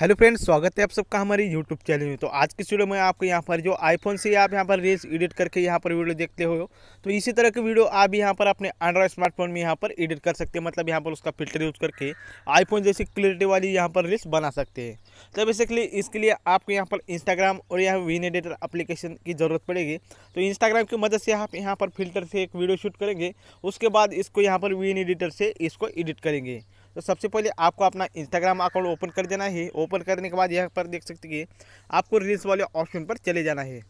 hello friends स्वागत है आप सबका हमारे यूट्यूब चैनल में तो आज की वीडियो में आपको यहाँ पर जो आईफोन से आप यहाँ पर रेस एडिट करके यहाँ पर वीडियो देखते हो तो इसी तरह की वीडियो आप यहाँ पर अपने एंड्रॉयड स्मार्टफोन में यहाँ पर एडिट कर सकते हैं मतलब यहाँ पर उसका फिल्टर यूज़ करके आईफोन जैसी क्लियरिटी वाली यहाँ पर रेस बना सकते हैं तो बेसिकली इसके लिए आपको यहाँ पर इंस्टाग्राम और यहाँ विन एडिटर अप्लीकेशन की ज़रूरत पड़ेगी तो इंस्टाग्राम की मदद से आप यहाँ पर फिल्टर से एक वीडियो शूट करेंगे उसके बाद इसको यहाँ पर विन एडिटर से इसको एडिट करेंगे तो सबसे पहले आपको अपना इंस्टाग्राम अकाउंट ओपन कर देना है ओपन करने के बाद यहाँ पर देख सकते हैं आपको रील्स वाले ऑप्शन पर चले जाना है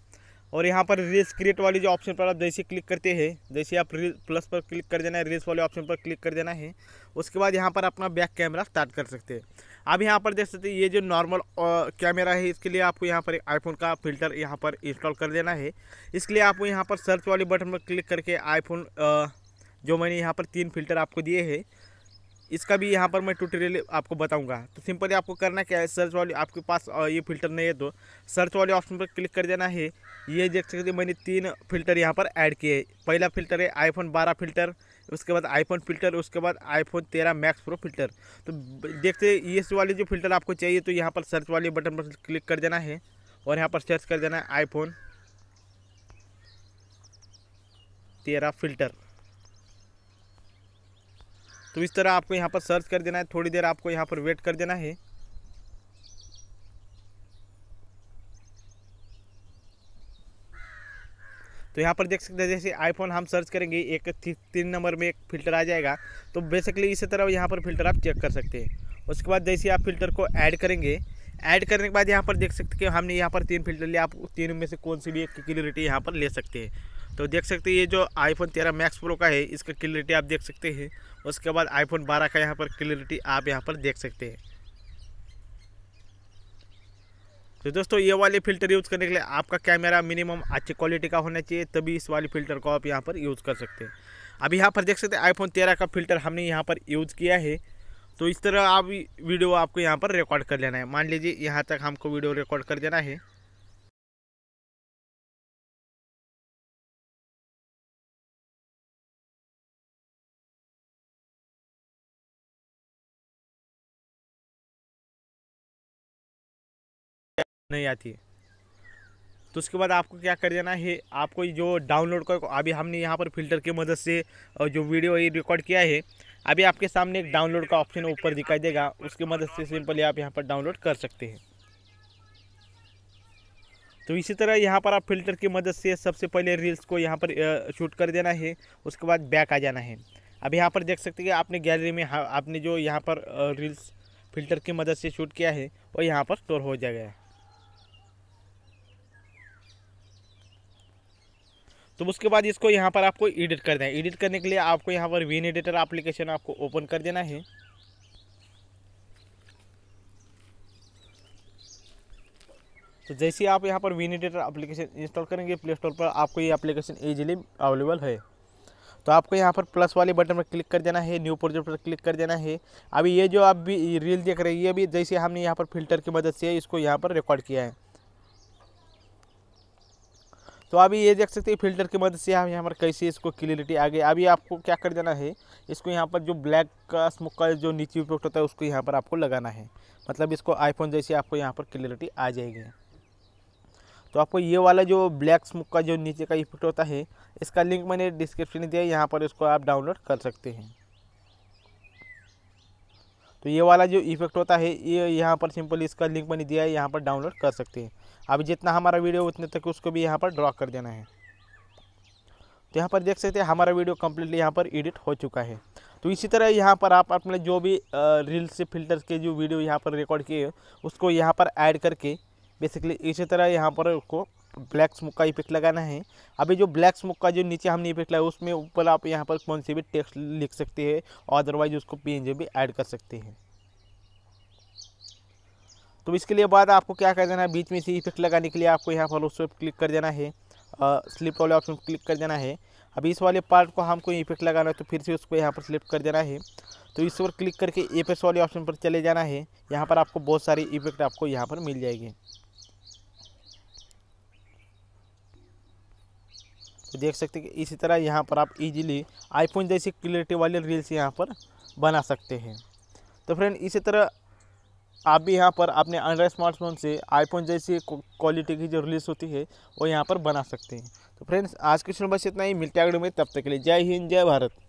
और यहाँ पर रील्स क्रिएट वाले जो ऑप्शन पर आप जैसे क्लिक करते हैं जैसे आप रील प्लस पर क्लिक कर देना है रील्स वाले ऑप्शन पर क्लिक कर देना है उसके बाद यहाँ पर अपना बैक कैमरा स्टार्ट कर सकते हैं अब यहाँ पर देख सकते हैं ये जो नॉर्मल कैमरा है इसके लिए आपको यहाँ पर एक आईफोन का फिल्टर यहाँ पर इंस्टॉल कर देना है इसके लिए आपको यहाँ पर सर्च वाले बटन पर क्लिक करके आईफोन जो मैंने यहाँ पर तीन फिल्टर आपको दिए हैं इसका भी यहाँ पर मैं ट्यूटोरियल आपको बताऊँगा तो सिंपली आपको करना क्या है सर्च वाली आपके पास ये फिल्टर नहीं है तो सर्च वाले ऑप्शन पर क्लिक कर देना है ये देख सकते मैंने तीन फिल्टर यहाँ पर ऐड किए पहला फिल्टर है आईफोन 12 फिल्टर उसके बाद आईफोन फिल्टर उसके बाद आईफोन तेरह मैक्स प्रो फिल्टर तो देखते ये वाले जो फिल्टर आपको चाहिए तो यहाँ पर सर्च वाले बटन पर क्लिक कर देना है और यहाँ पर सर्च कर देना है आईफोन तेरह फिल्टर तो इस तरह आपको यहाँ पर सर्च कर देना है थोड़ी देर आपको यहाँ पर वेट कर देना है तो यहाँ पर देख सकते हैं जैसे आईफोन हम सर्च करेंगे एक तीन नंबर में एक फ़िल्टर आ जाएगा तो बेसिकली इसी तरह यहाँ पर फ़िल्टर आप चेक कर सकते हैं उसके बाद जैसे आप फ़िल्टर को ऐड करेंगे ऐड करने के बाद यहाँ पर देख सकते हैं कि हमने यहाँ पर तीन फ़िल्टर लिया आप तीनों में से कौन सी भी एक क्लियरिटी यहाँ पर ले सकते हैं तो देख सकते हैं ये जो आईफोन तेरह मैक्स प्रो का है इसका क्लियरिटी आप देख सकते हैं उसके बाद आईफोन बारह का यहाँ पर क्लियरिटी आप यहाँ पर देख सकते हैं तो दोस्तों ये वाले फ़िल्टर यूज़ करने के लिए आपका कैमरा मिनिमम अच्छी क्वालिटी का होना चाहिए तभी इस वाले फ़िल्टर को आप यहाँ पर यूज़ कर सकते हैं अब यहाँ पर देख सकते हैं आईफोन तेरह का फ़िल्टर हमने यहाँ पर यूज़ किया है तो इस तरह आप वीडियो आपको यहाँ पर रिकॉर्ड कर लेना है मान लीजिए यहाँ तक हमको वीडियो रिकॉर्ड कर देना है नहीं आती है तो उसके बाद आपको क्या कर देना है आपको जो डाउनलोड कर अभी हमने यहाँ पर फिल्टर की मदद से जो वीडियो ये रिकॉर्ड किया है अभी आपके सामने एक डाउनलोड का ऑप्शन ऊपर दिखाई देगा उसकी मदद से सिंपली आप यहाँ पर डाउनलोड कर सकते हैं तो इसी तरह यहाँ पर आप फिल्टर की मदद से सबसे पहले रील्स को यहाँ पर शूट कर देना है उसके बाद बैक आ जाना है अब यहाँ पर देख सकते हैं कि आपने गैलरी में आपने जो यहाँ पर रील्स फिल्टर की मदद से शूट किया है वो यहाँ पर स्टोर हो जाएगा तो उसके बाद इसको यहाँ पर आपको एडिट कर देना है एडिट करने के लिए आपको यहाँ पर विन एडिटर एप्लीकेशन आपको ओपन कर देना है तो जैसे आप यहाँ पर विन एडिटर एप्लीकेशन इंस्टॉल करेंगे प्ले स्टोर पर आपको ये एप्लीकेशन ईजिली अवेलेबल है तो आपको यहाँ पर प्लस वाले बटन पर क्लिक कर देना है न्यू प्रोजेक्ट पर क्लिक कर देना है अभी ये जो आप भी रील देख रहे हैं ये भी जैसे हमने यहाँ पर फिल्टर की मदद से इसको यहाँ पर रिकॉर्ड किया है तो अभी ये देख सकते हैं फिल्टर की मदद से हम यहाँ पर कैसे इसको क्लियरिटी आ गई अभी आपको क्या कर देना है इसको यहाँ पर जो ब्लैक का स्मोक का जो नीचे इफेक्ट होता है उसको यहाँ पर आपको लगाना है मतलब इसको आईफोन जैसे आपको यहाँ पर क्लियरिटी आ जाएगी तो आपको ये वाला जो ब्लैक स्मोक का जो नीचे का इफेक्ट होता है इसका लिंक मैंने डिस्क्रिप्शन में दिया यहाँ पर इसको आप डाउनलोड कर सकते हैं तो ये वाला जो इफेक्ट होता है ये यहाँ पर सिंपल इसका लिंक मैंने दिया है यहाँ पर डाउनलोड कर सकते हैं अभी जितना हमारा वीडियो उतने तक उसको भी यहाँ पर ड्रॉ कर देना है तो यहाँ पर देख सकते हैं हमारा वीडियो कम्प्लीटली यहाँ पर एडिट हो चुका है तो इसी तरह यहाँ पर आप अपने जो भी रील से फिल्टर के जो वीडियो यहाँ पर रिकॉर्ड किए उसको यहाँ पर ऐड करके बेसिकली इसी तरह यहाँ पर उसको ब्लैक स्मोक का इफेक्ट लगाना है अभी जो ब्लैक स्मोक का जो नीचे हमने इफेक्ट लगाया उसमें ऊपर आप यहाँ पर कौन सी भी टेक्स्ट लिख सकते हैं अदरवाइज उसको पी भी ऐड कर सकते हैं तो इसके लिए बाद आपको क्या कर देना है बीच में से इफेक्ट लगाने के लिए आपको यहाँ पर उस पर क्लिक कर देना है स्लिप वाले ऑप्शन क्लिक कर देना है अब इस वाले पार्ट को हमको इफेक्ट लगाना है तो फिर से उसको यहाँ पर स्लिप कर देना है तो इस पर क्लिक करके एस वाले ऑप्शन पर चले जाना है यहाँ पर आपको बहुत सारे इफेक्ट आपको यहाँ पर मिल जाएगी तो देख सकते हैं इसी तरह यहाँ पर आप इजीली आईफोन जैसी क्लियरिटी वाले रील्स यहाँ पर बना सकते हैं तो फ्रेंड इसी तरह आप भी यहाँ पर अपने एंड्रॉयड स्मार्टफोन से आईफोन जैसी क्वालिटी की जो रिलीज होती है वो यहाँ पर बना सकते हैं तो फ्रेंड्स आज के शुरू बस इतना ही मिलते हैं अगले में तब तक के लिए जय हिंद जय भारत